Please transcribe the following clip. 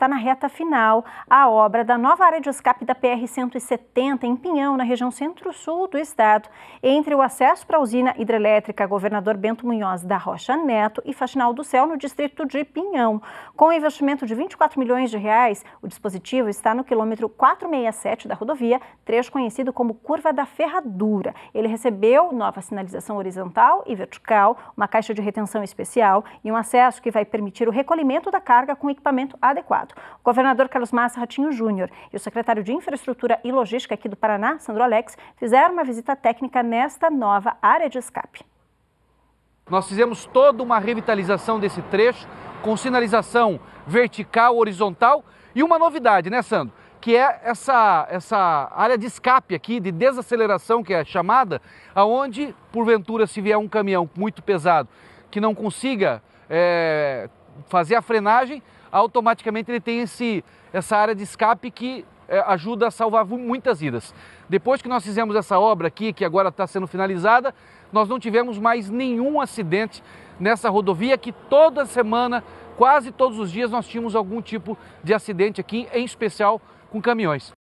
Está na reta final a obra da nova área de escape da PR-170 em Pinhão, na região centro-sul do estado, entre o acesso para a usina hidrelétrica Governador Bento Munhoz da Rocha Neto e Faxinal do Céu, no distrito de Pinhão. Com um investimento de 24 milhões de reais, o dispositivo está no quilômetro 467 da rodovia, trecho conhecido como Curva da Ferradura. Ele recebeu nova sinalização horizontal e vertical, uma caixa de retenção especial e um acesso que vai permitir o recolhimento da carga com equipamento adequado. Estado, o governador Carlos Massa Ratinho Júnior e o secretário de Infraestrutura e Logística aqui do Paraná, Sandro Alex, fizeram uma visita técnica nesta nova área de escape. Nós fizemos toda uma revitalização desse trecho com sinalização vertical, horizontal e uma novidade, né, Sandro? Que é essa, essa área de escape aqui, de desaceleração que é chamada, aonde porventura se vier um caminhão muito pesado que não consiga é, fazer a frenagem, automaticamente ele tem esse, essa área de escape que é, ajuda a salvar muitas vidas. Depois que nós fizemos essa obra aqui, que agora está sendo finalizada, nós não tivemos mais nenhum acidente nessa rodovia que toda semana, quase todos os dias, nós tínhamos algum tipo de acidente aqui, em especial com caminhões.